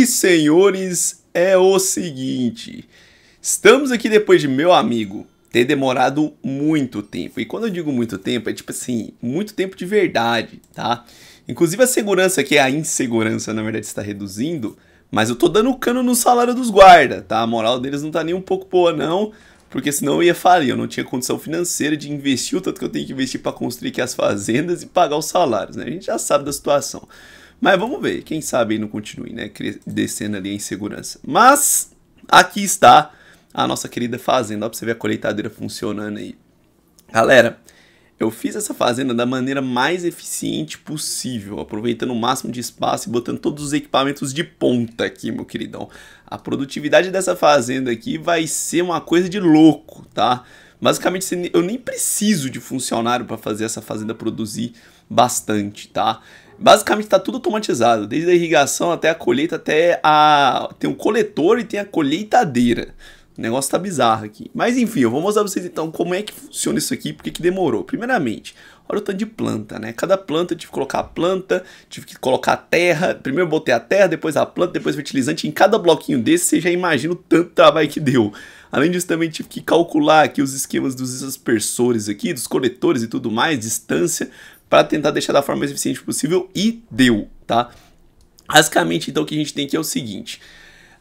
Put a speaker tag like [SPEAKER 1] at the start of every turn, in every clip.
[SPEAKER 1] E senhores, é o seguinte: estamos aqui depois de meu amigo ter demorado muito tempo. E quando eu digo muito tempo, é tipo assim, muito tempo de verdade, tá? Inclusive a segurança, que é a insegurança, na verdade, está reduzindo, mas eu tô dando cano no salário dos guardas, tá? A moral deles não tá nem um pouco boa, não, porque senão eu ia falir. Eu não tinha condição financeira de investir o tanto que eu tenho que investir para construir aqui as fazendas e pagar os salários, né? A gente já sabe da situação. Mas vamos ver, quem sabe não continue, né? Descendo ali em segurança. Mas aqui está a nossa querida fazenda. Ó, pra você ver a colheitadeira funcionando aí. Galera, eu fiz essa fazenda da maneira mais eficiente possível, aproveitando o máximo de espaço e botando todos os equipamentos de ponta aqui, meu queridão. A produtividade dessa fazenda aqui vai ser uma coisa de louco, tá? Basicamente, eu nem preciso de funcionário para fazer essa fazenda produzir bastante, tá? Basicamente está tudo automatizado, desde a irrigação até a colheita, até a. Tem um coletor e tem a colheitadeira. O negócio tá bizarro aqui. Mas enfim, eu vou mostrar pra vocês então como é que funciona isso aqui, porque que demorou. Primeiramente, olha o tanto de planta, né? Cada planta eu tive que colocar a planta, tive que colocar a terra. Primeiro eu botei a terra, depois a planta, depois fertilizante. Em cada bloquinho desse, você já imagina o tanto de trabalho que deu. Além disso, também tive que calcular aqui os esquemas dos aspersores aqui, dos coletores e tudo mais, distância, para tentar deixar da forma mais eficiente possível e deu, tá? Basicamente, então, o que a gente tem aqui é o seguinte.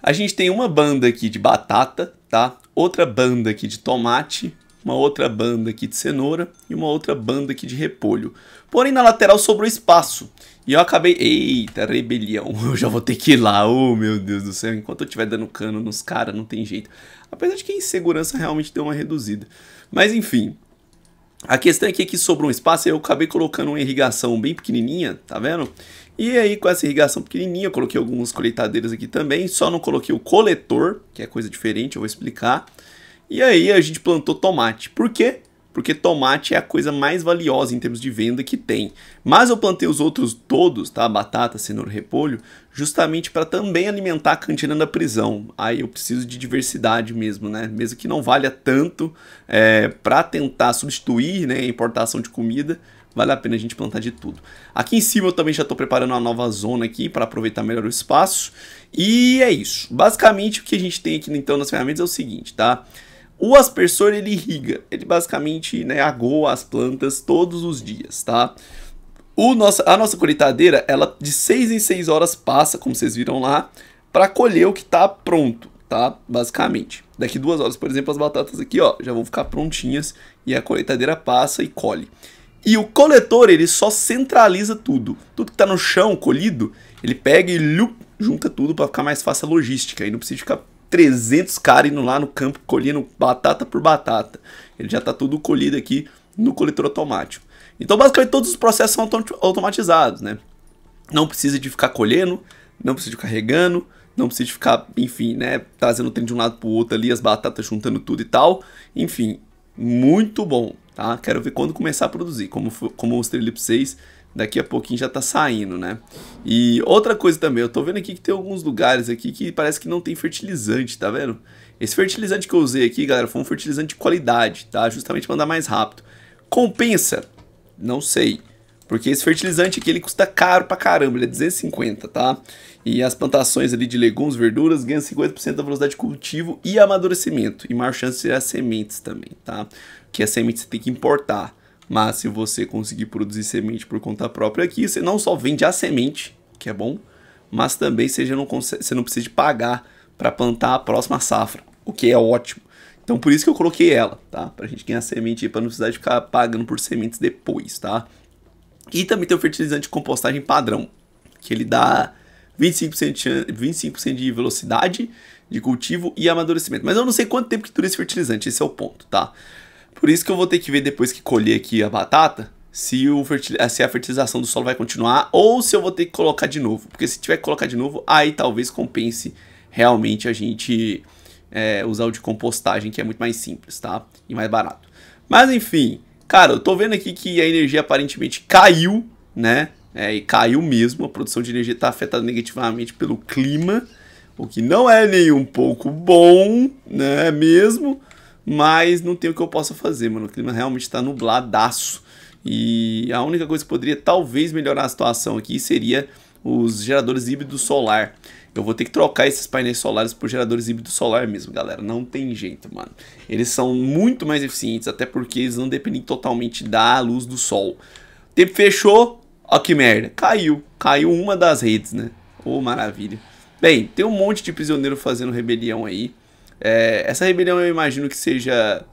[SPEAKER 1] A gente tem uma banda aqui de batata, tá? Outra banda aqui de tomate, uma outra banda aqui de cenoura e uma outra banda aqui de repolho. Porém, na lateral sobrou espaço. E eu acabei... Eita, rebelião. Eu já vou ter que ir lá. Oh, meu Deus do céu. Enquanto eu estiver dando cano nos caras, não tem jeito. Apesar de que a insegurança realmente deu uma reduzida. Mas, enfim. A questão é que sobrou um espaço, eu acabei colocando uma irrigação bem pequenininha, tá vendo? E aí com essa irrigação pequenininha, eu coloquei algumas colheitadeiras aqui também, só não coloquei o coletor, que é coisa diferente, eu vou explicar. E aí a gente plantou tomate. Por quê? porque tomate é a coisa mais valiosa em termos de venda que tem. Mas eu plantei os outros todos, tá? Batata, cenoura, repolho, justamente para também alimentar a cantina da prisão. Aí eu preciso de diversidade mesmo, né? Mesmo que não valha tanto é, para tentar substituir né, a importação de comida, vale a pena a gente plantar de tudo. Aqui em cima eu também já estou preparando uma nova zona aqui para aproveitar melhor o espaço. E é isso. Basicamente o que a gente tem aqui então nas ferramentas é o seguinte, tá? O aspersor ele irriga, ele basicamente né, agoa as plantas todos os dias, tá? O nossa, a nossa colheitadeira, ela de 6 em 6 horas passa, como vocês viram lá, para colher o que está pronto, tá? Basicamente. Daqui duas horas, por exemplo, as batatas aqui, ó, já vão ficar prontinhas e a colheitadeira passa e colhe. E o coletor, ele só centraliza tudo. Tudo que está no chão, colhido, ele pega e lup, junta tudo para ficar mais fácil a logística. E não precisa ficar 300 caras indo lá no campo colhendo batata por batata. Ele já está tudo colhido aqui no coletor automático. Então, basicamente, todos os processos são automatizados, né? Não precisa de ficar colhendo, não precisa de carregando, não precisa de ficar, enfim, né, trazendo o trem de um lado para o outro ali, as batatas juntando tudo e tal. Enfim, muito bom, tá? Quero ver quando começar a produzir, como, como o Strelip 6 daqui a pouquinho já tá saindo, né? E outra coisa também, eu tô vendo aqui que tem alguns lugares aqui que parece que não tem fertilizante, tá vendo? Esse fertilizante que eu usei aqui, galera, foi um fertilizante de qualidade, tá? Justamente para andar mais rápido. Compensa? Não sei. Porque esse fertilizante aqui, ele custa caro pra caramba, ele é 250, tá? E as plantações ali de legumes, verduras, ganham 50% da velocidade de cultivo e amadurecimento. E maior chance de é as sementes também, tá? Que a semente você tem que importar. Mas se você conseguir produzir semente por conta própria aqui, você não só vende a semente, que é bom, mas também você não, consegue, você não precisa de pagar para plantar a próxima safra, o que é ótimo. Então por isso que eu coloquei ela, tá? Pra gente ganhar semente para não precisar de ficar pagando por sementes depois, tá? E também tem o fertilizante de compostagem padrão, que ele dá 25%, 25 de velocidade de cultivo e amadurecimento. Mas eu não sei quanto tempo que dura esse fertilizante, esse é o ponto, tá? Por isso que eu vou ter que ver depois que colher aqui a batata, se, o se a fertilização do solo vai continuar ou se eu vou ter que colocar de novo. Porque se tiver que colocar de novo, aí talvez compense realmente a gente é, usar o de compostagem, que é muito mais simples, tá? E mais barato. Mas enfim, cara, eu tô vendo aqui que a energia aparentemente caiu, né? É, e caiu mesmo, a produção de energia está afetada negativamente pelo clima, o que não é nem um pouco bom, né? Mesmo mas não tem o que eu possa fazer, mano. O clima realmente está nubladaço. E a única coisa que poderia talvez melhorar a situação aqui seria os geradores híbridos solar. Eu vou ter que trocar esses painéis solares por geradores híbridos solar mesmo, galera. Não tem jeito, mano. Eles são muito mais eficientes, até porque eles não dependem totalmente da luz do sol. O tempo fechou, ó que merda. Caiu. Caiu uma das redes, né? Ô, oh, maravilha. Bem, tem um monte de prisioneiro fazendo rebelião aí. É, essa rebelião eu imagino que seja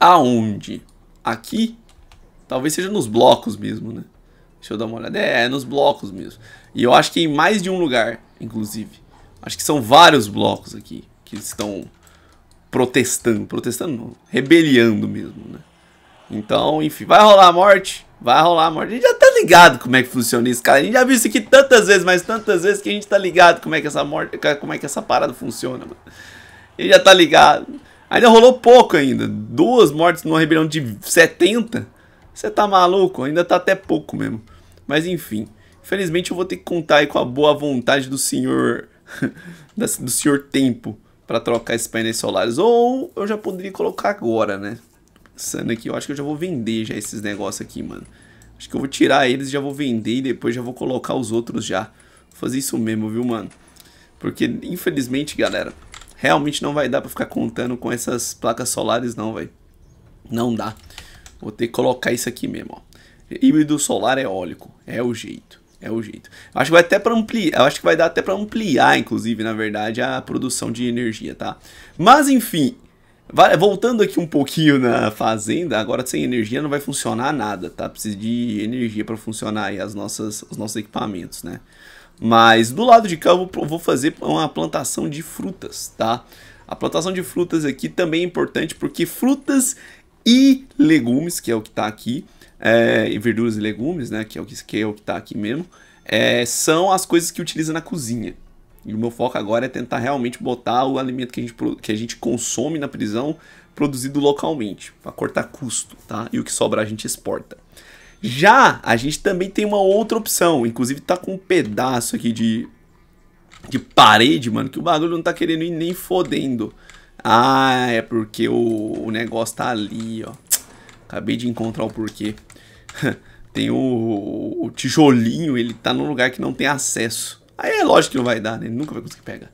[SPEAKER 1] aonde? Aqui? Talvez seja nos blocos mesmo, né? Deixa eu dar uma olhada. É, é nos blocos mesmo. E eu acho que em mais de um lugar, inclusive. Acho que são vários blocos aqui que estão protestando. Protestando não, rebeliando mesmo, né? Então, enfim, vai rolar a morte. Vai rolar a morte. A gente já tá ligado como é que funciona isso, cara. A gente já viu isso aqui tantas vezes, mas tantas vezes que a gente tá ligado como é que essa morte, como é que essa parada funciona, mano. Ele já tá ligado. Ainda rolou pouco ainda. Duas mortes numa rebelião de 70. Você tá maluco? Ainda tá até pouco mesmo. Mas enfim. Infelizmente eu vou ter que contar aí com a boa vontade do senhor. do senhor tempo. para trocar esses painéis solares. Ou eu já poderia colocar agora, né? Pensando aqui, eu acho que eu já vou vender já esses negócios aqui, mano. Acho que eu vou tirar eles, já vou vender e depois já vou colocar os outros já. Vou fazer isso mesmo, viu, mano? Porque, infelizmente, galera, realmente não vai dar para ficar contando com essas placas solares não, velho. Não dá. Vou ter que colocar isso aqui mesmo, ó. Híbrido solar é eólico, é o jeito. É o jeito. Acho que vai até para ampliar, acho que vai dar até para ampliar, inclusive, na verdade, a produção de energia, tá? Mas enfim, voltando aqui um pouquinho na fazenda, agora sem energia não vai funcionar nada, tá? Precisa de energia para funcionar aí as nossas os nossos equipamentos, né? Mas do lado de cá eu vou fazer uma plantação de frutas, tá? A plantação de frutas aqui também é importante porque frutas e legumes, que é o que está aqui, é, e verduras e legumes, né, que é o que, que, é o que tá aqui mesmo, é, são as coisas que utiliza na cozinha. E o meu foco agora é tentar realmente botar o alimento que a gente, que a gente consome na prisão produzido localmente, para cortar custo, tá? E o que sobrar a gente exporta. Já a gente também tem uma outra opção, inclusive tá com um pedaço aqui de, de parede, mano, que o bagulho não tá querendo ir nem fodendo. Ah, é porque o, o negócio tá ali, ó. Acabei de encontrar o porquê. tem o, o tijolinho, ele tá num lugar que não tem acesso. Aí é lógico que não vai dar, né? Ele nunca vai conseguir pegar.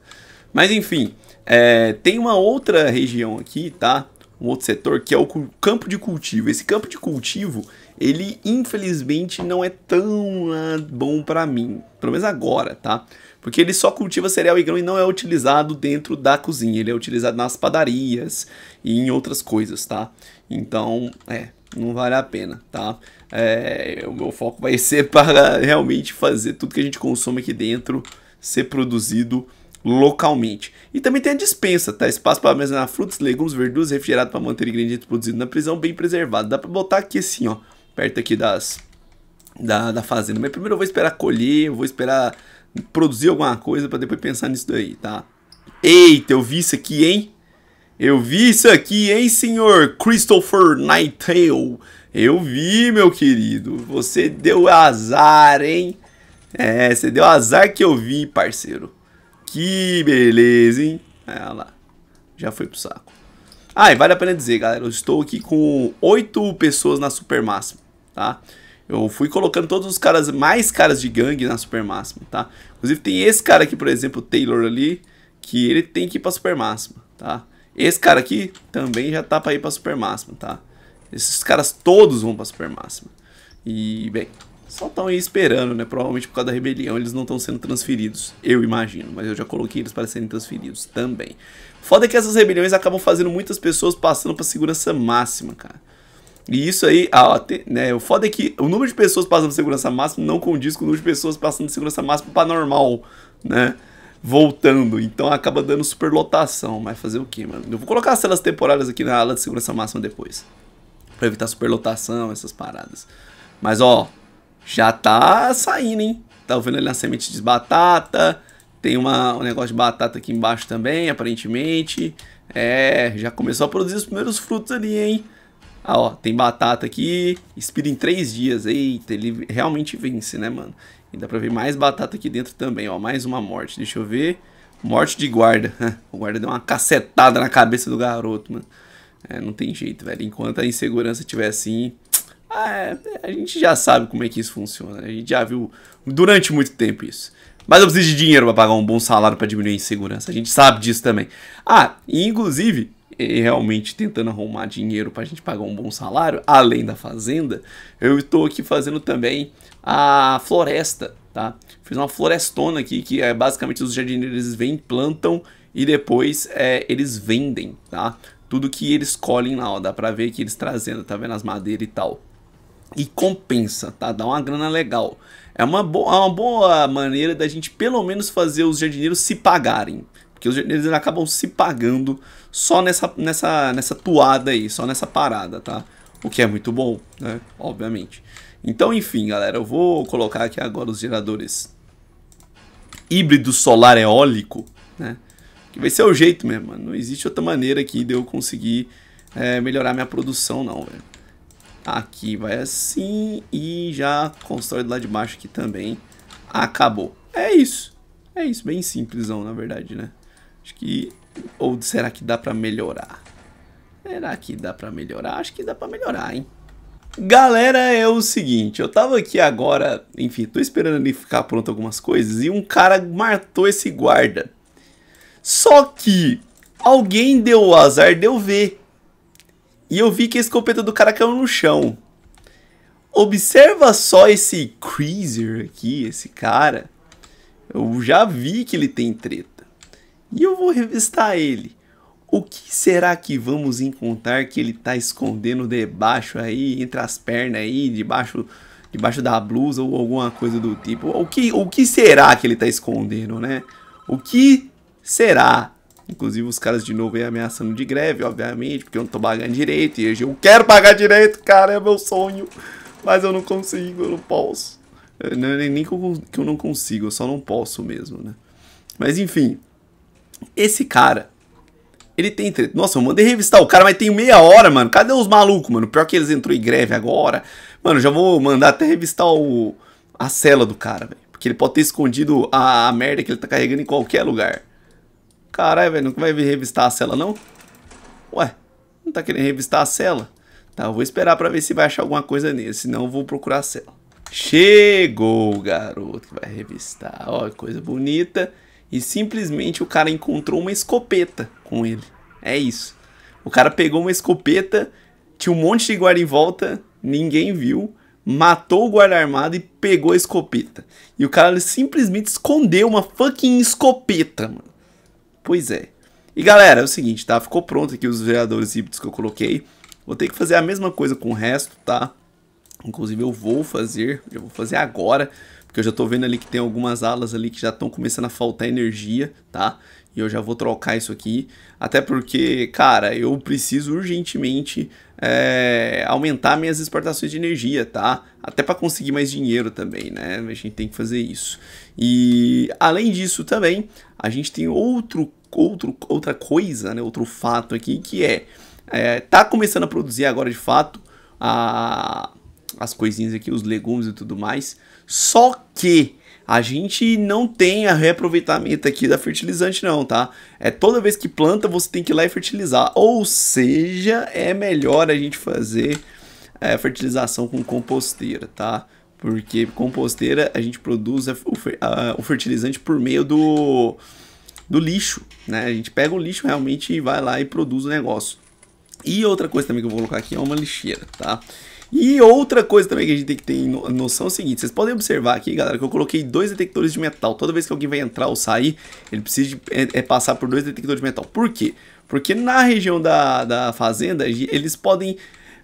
[SPEAKER 1] Mas enfim, é, tem uma outra região aqui, tá? Um outro setor que é o campo de cultivo. Esse campo de cultivo, ele infelizmente não é tão ah, bom para mim, pelo menos agora, tá? Porque ele só cultiva cereal e grão e não é utilizado dentro da cozinha, ele é utilizado nas padarias e em outras coisas, tá? Então, é, não vale a pena, tá? É, o meu foco vai ser para realmente fazer tudo que a gente consome aqui dentro ser produzido localmente. E também tem a dispensa, tá? Espaço para armazenar frutas, legumes, verduras, refrigerado para manter ingredientes produzidos na prisão bem preservado. Dá para botar aqui assim, ó perto aqui das da, da fazenda. Mas primeiro eu vou esperar colher, eu vou esperar produzir alguma coisa para depois pensar nisso daí, tá? Eita, eu vi isso aqui, hein? Eu vi isso aqui, hein, senhor Christopher Nightingale? Eu vi, meu querido. Você deu azar, hein? É, você deu azar que eu vi, parceiro. Que beleza, hein? Olha lá. Já foi pro saco. Ah, e vale a pena dizer, galera. Eu estou aqui com oito pessoas na super máxima tá? Eu fui colocando todos os caras mais caras de gangue na super máxima, tá? Inclusive tem esse cara aqui, por exemplo, o Taylor ali, que ele tem que ir pra super máxima, tá? Esse cara aqui também já tá pra ir pra super máxima, tá? Esses caras todos vão pra super máxima. E, bem, só estão aí esperando, né? Provavelmente por causa da rebelião eles não estão sendo transferidos, eu imagino. Mas eu já coloquei eles para serem transferidos também. Foda é que essas rebeliões acabam fazendo muitas pessoas passando pra segurança máxima, cara. E isso aí, ah, tem, né, o foda é que o número de pessoas passando segurança máxima não condiz com o número de pessoas passando segurança máxima para normal, né? Voltando, então acaba dando superlotação, mas fazer o que, mano? Eu vou colocar as telas temporárias aqui na ala de segurança máxima depois, para evitar superlotação, essas paradas. Mas ó, já tá saindo, hein? Tá vendo ali na semente de batata, tem uma, um negócio de batata aqui embaixo também, aparentemente. É, já começou a produzir os primeiros frutos ali, hein? Ah, ó, tem batata aqui, expira em três dias. Eita, ele realmente vence, né, mano? E dá pra ver mais batata aqui dentro também, ó. Mais uma morte, deixa eu ver. Morte de guarda. o guarda deu uma cacetada na cabeça do garoto, mano. É, não tem jeito, velho. Enquanto a insegurança estiver assim... Ah, é, a gente já sabe como é que isso funciona. Né? A gente já viu durante muito tempo isso. Mas eu preciso de dinheiro para pagar um bom salário para diminuir a insegurança. A gente sabe disso também. Ah, e inclusive, e realmente tentando arrumar dinheiro para a gente pagar um bom salário, além da fazenda, eu estou aqui fazendo também a floresta, tá? Fiz uma florestona aqui, que é basicamente os jardineiros vêm, plantam e depois é, eles vendem, tá? Tudo que eles colhem lá, ó, dá para ver que eles trazendo, tá vendo as madeiras e tal. E compensa, tá? Dá uma grana legal. É uma, bo é uma boa maneira da gente pelo menos fazer os jardineiros se pagarem. Porque eles acabam se pagando só nessa, nessa, nessa toada aí, só nessa parada, tá? O que é muito bom, né? Obviamente. Então, enfim, galera, eu vou colocar aqui agora os geradores híbrido solar eólico, né? Que vai ser o jeito mesmo, mano. Não existe outra maneira aqui de eu conseguir é, melhorar minha produção, não, velho. Tá aqui vai assim e já constrói do lado de baixo aqui também. Acabou. É isso. É isso, bem simplesão, na verdade, né? Acho que. Ou será que dá pra melhorar? Será que dá pra melhorar? Acho que dá pra melhorar, hein? Galera, é o seguinte, eu tava aqui agora, enfim, tô esperando ele ficar pronto algumas coisas e um cara matou esse guarda. Só que alguém deu o azar de eu ver. E eu vi que a escopeta do cara caiu no chão. Observa só esse Creaser aqui, esse cara. Eu já vi que ele tem treta e eu vou revistar ele. O que será que vamos encontrar que ele tá escondendo debaixo aí, entre as pernas aí, debaixo, debaixo da blusa ou alguma coisa do tipo? O que, o que será que ele tá escondendo, né? O que será? Inclusive os caras de novo aí ameaçando de greve, obviamente, porque eu não tô pagando direito. E hoje eu quero pagar direito, cara, é meu sonho. Mas eu não consigo, eu não posso. Eu, nem que eu não consigo, eu só não posso mesmo, né? Mas enfim, esse cara, ele tem treta. Nossa, eu mandei revistar o cara, mas tem meia hora, mano. Cadê os malucos, mano? Pior que eles entrou em greve agora. Mano, já vou mandar até revistar o... a cela do cara, velho. Porque ele pode ter escondido a... a merda que ele tá carregando em qualquer lugar. Caralho, velho, não vai revistar a cela, não? Ué, não tá querendo revistar a cela? Tá, eu vou esperar pra ver se vai achar alguma coisa nele, senão eu vou procurar a cela. Chegou o garoto que vai revistar. Ó, coisa bonita e simplesmente o cara encontrou uma escopeta com ele. É isso. O cara pegou uma escopeta, tinha um monte de guarda em volta, ninguém viu, matou o guarda armado e pegou a escopeta. E o cara simplesmente escondeu uma fucking escopeta, mano. Pois é. E galera, é o seguinte, tá? Ficou pronto aqui os vereadores híbridos que eu coloquei. Vou ter que fazer a mesma coisa com o resto, tá? Inclusive eu vou fazer, eu vou fazer agora porque eu já estou vendo ali que tem algumas alas ali que já estão começando a faltar energia, tá? E eu já vou trocar isso aqui, até porque, cara, eu preciso urgentemente é, aumentar minhas exportações de energia, tá? Até para conseguir mais dinheiro também, né? A gente tem que fazer isso. E além disso também, a gente tem outro, outro outra coisa, né? Outro fato aqui que é, é tá começando a produzir agora de fato a as coisinhas aqui, os legumes e tudo mais. Só que a gente não tem a reaproveitamento aqui da fertilizante não, tá? É toda vez que planta você tem que ir lá e fertilizar, ou seja, é melhor a gente fazer é, fertilização com composteira, tá? Porque composteira a gente produz a, o, a, o, fertilizante por meio do, do lixo, né? A gente pega o lixo realmente e vai lá e produz o negócio. E outra coisa também que eu vou colocar aqui é uma lixeira, tá? E outra coisa também que a gente tem que ter noção é o seguinte: vocês podem observar aqui, galera, que eu coloquei dois detectores de metal. Toda vez que alguém vai entrar ou sair, ele precisa de, é, é passar por dois detectores de metal. Por quê? Porque na região da, da fazenda, eles podem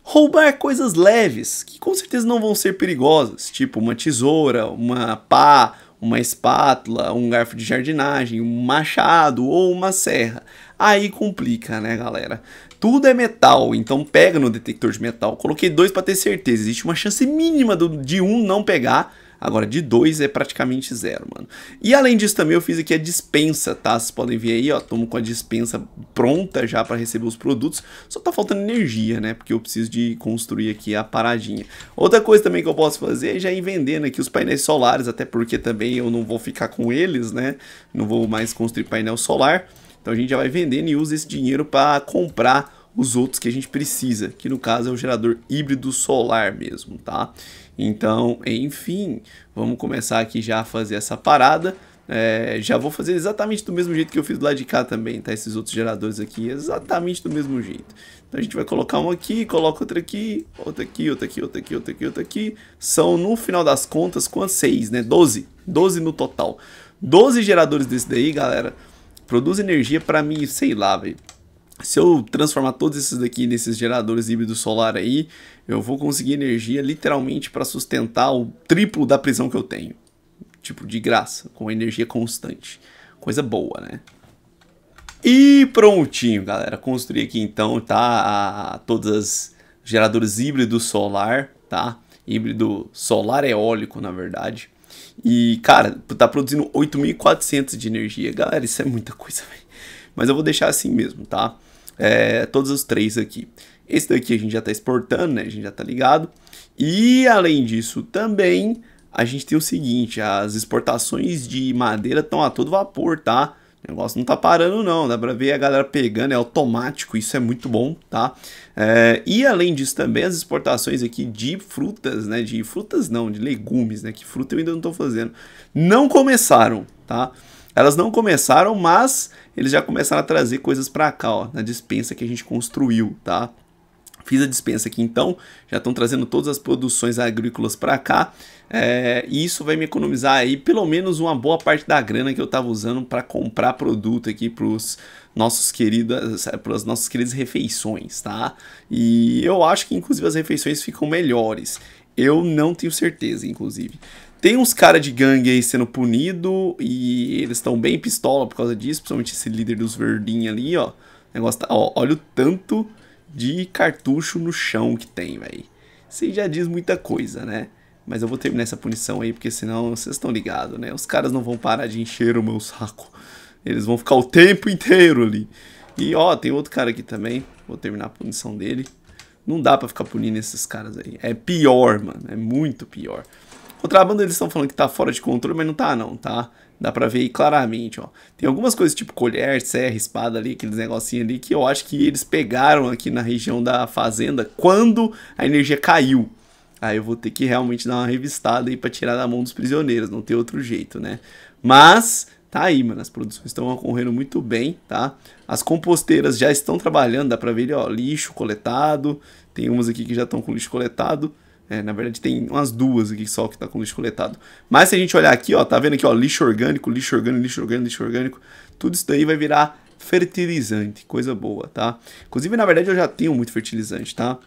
[SPEAKER 1] roubar coisas leves, que com certeza não vão ser perigosas, tipo uma tesoura, uma pá, uma espátula, um garfo de jardinagem, um machado ou uma serra. Aí complica, né, galera? Tudo é metal, então pega no detector de metal. Coloquei dois para ter certeza. Existe uma chance mínima de um não pegar. Agora, de dois é praticamente zero, mano. E além disso também eu fiz aqui a dispensa, tá? Vocês podem ver aí, ó, tomo com a dispensa pronta já para receber os produtos. Só tá faltando energia, né? Porque eu preciso de construir aqui a paradinha. Outra coisa também que eu posso fazer é já ir vendendo aqui os painéis solares, até porque também eu não vou ficar com eles, né? Não vou mais construir painel solar. Então a gente já vai vendendo e usa esse dinheiro para comprar os outros que a gente precisa, que no caso é o gerador híbrido solar mesmo, tá? Então, enfim, vamos começar aqui já a fazer essa parada. É, já vou fazer exatamente do mesmo jeito que eu fiz do lado de cá também, tá? Esses outros geradores aqui, exatamente do mesmo jeito. Então a gente vai colocar um aqui, coloca outro aqui, outro aqui, outro aqui, outro aqui, outro aqui, outro aqui. São, no final das contas, quantos 6, né? 12. 12 no total. 12 geradores desse daí, galera Produz energia para mim, sei lá, velho. Se eu transformar todos esses daqui nesses geradores híbridos solar aí, eu vou conseguir energia literalmente para sustentar o triplo da prisão que eu tenho. Tipo, de graça, com energia constante. Coisa boa, né? E prontinho, galera. Construí aqui então, tá? A, todas as geradores híbrido solar, tá? Híbrido solar eólico, na verdade. E, cara, tá produzindo 8.400 de energia. Galera, isso é muita coisa, velho. Mas eu vou deixar assim mesmo, tá? É, todos os três aqui. Esse daqui a gente já tá exportando, né? A gente já tá ligado. E, além disso, também a gente tem o seguinte, as exportações de madeira estão a todo vapor, tá? O negócio não tá parando não, dá pra ver a galera pegando, é automático, isso é muito bom, tá? É, e além disso também as exportações aqui de frutas, né? De frutas não, de legumes, né? Que fruta eu ainda não tô fazendo. Não começaram, tá? Elas não começaram, mas eles já começaram a trazer coisas para cá, ó, na dispensa que a gente construiu, tá? Fiz a dispensa aqui então, já estão trazendo todas as produções agrícolas para cá. É, e isso vai me economizar aí pelo menos uma boa parte da grana que eu estava usando para comprar produto aqui para os nossos queridos, para as nossas queridas refeições, tá? E eu acho que inclusive as refeições ficam melhores. Eu não tenho certeza, inclusive. Tem uns caras de gangue aí sendo punido e eles estão bem pistola por causa disso, principalmente esse líder dos verdinhos ali, ó. O negócio tá, ó, olha o tanto de cartucho no chão que tem, velho. Isso já diz muita coisa, né? Mas eu vou terminar essa punição aí, porque senão vocês estão ligados, né? Os caras não vão parar de encher o meu saco. Eles vão ficar o tempo inteiro ali. E ó, tem outro cara aqui também. Vou terminar a punição dele. Não dá pra ficar punindo esses caras aí. É pior, mano. É muito pior. Contrabando eles estão falando que tá fora de controle, mas não tá não, tá? Dá pra ver aí claramente, ó. Tem algumas coisas tipo colher, serra, espada ali, aqueles negocinhos ali, que eu acho que eles pegaram aqui na região da fazenda quando a energia caiu. Aí eu vou ter que realmente dar uma revistada aí pra tirar da mão dos prisioneiros, não tem outro jeito, né? Mas, tá aí, mano, as produções estão ocorrendo muito bem, tá? As composteiras já estão trabalhando, dá pra ver, ó, lixo coletado. Tem umas aqui que já estão com lixo coletado. É, na verdade tem umas duas aqui só que tá com lixo coletado. Mas se a gente olhar aqui, ó, tá vendo aqui, ó, lixo orgânico, lixo orgânico, lixo orgânico, lixo orgânico, tudo isso daí vai virar fertilizante, coisa boa, tá? Inclusive, na verdade, eu já tenho muito fertilizante, tá?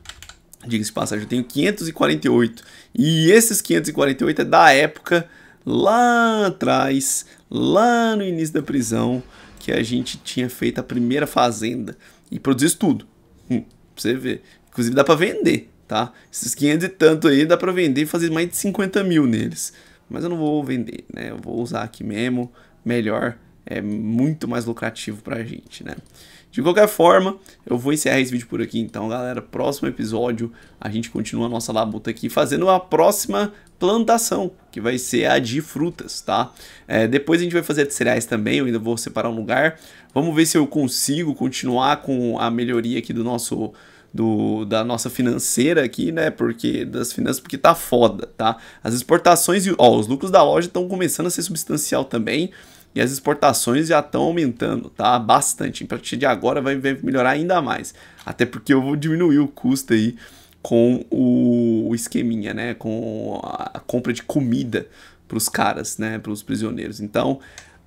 [SPEAKER 1] Diga-se passagem, eu tenho 548. E esses 548 é da época lá atrás, lá no início da prisão, que a gente tinha feito a primeira fazenda e produziu tudo. Hum, pra você ver. Inclusive dá para vender tá? Esses 500 e tanto aí dá para vender e fazer mais de 50 mil neles. Mas eu não vou vender, né? Eu vou usar aqui mesmo, melhor, é muito mais lucrativo pra gente, né? De qualquer forma, eu vou encerrar esse vídeo por aqui então, galera. Próximo episódio, a gente continua a nossa labuta aqui, fazendo a próxima plantação, que vai ser a de frutas, tá? É, depois a gente vai fazer a de cereais também, eu ainda vou separar um lugar. Vamos ver se eu consigo continuar com a melhoria aqui do nosso do, da nossa financeira aqui, né? Porque das finanças, porque tá foda, tá? As exportações e ó, os lucros da loja estão começando a ser substancial também. E as exportações já estão aumentando, tá? Bastante. A partir de agora vai, vai melhorar ainda mais. Até porque eu vou diminuir o custo aí com o, esqueminha, né? Com a compra de comida para os caras, né? Para os prisioneiros. Então,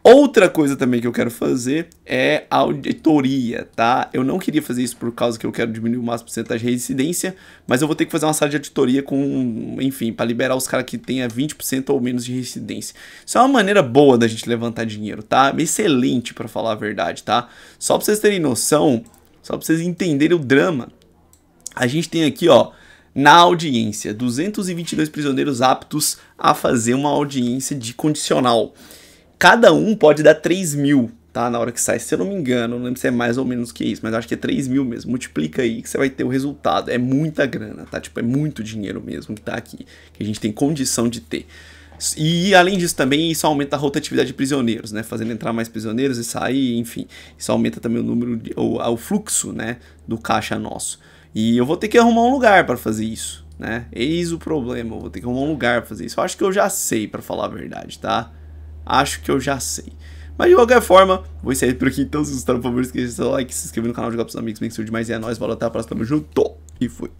[SPEAKER 1] Outra coisa também que eu quero fazer é auditoria, tá? Eu não queria fazer isso por causa que eu quero diminuir o máximo de porcentagem de residência, mas eu vou ter que fazer uma sala de auditoria com, enfim, para liberar os caras que tenha 20% ou menos de residência. Isso é uma maneira boa da gente levantar dinheiro, tá? Excelente para falar a verdade, tá? Só para vocês terem noção, só para vocês entenderem o drama. A gente tem aqui, ó, na audiência, 222 prisioneiros aptos a fazer uma audiência de condicional. Cada um pode dar 3 mil, tá? Na hora que sai, se eu não me engano, não lembro se é mais ou menos que isso, mas acho que é 3 mil mesmo. Multiplica aí que você vai ter o resultado. É muita grana, tá? Tipo, é muito dinheiro mesmo que tá aqui, que a gente tem condição de ter. E além disso também, isso aumenta a rotatividade de prisioneiros, né? Fazendo entrar mais prisioneiros e sair, enfim. Isso aumenta também o número, de, o, o fluxo, né? Do caixa nosso. E eu vou ter que arrumar um lugar para fazer isso, né? Eis o problema, eu vou ter que arrumar um lugar para fazer isso. Eu acho que eu já sei, para falar a verdade, tá? acho que eu já sei. Mas de qualquer forma, vou sair por aqui. Então, se gostaram, tá por favor, esqueça de like, se inscreva no canal, jogar pros amigos, bem que mais. E é nóis, valeu, até a próxima, tamo junto e fui.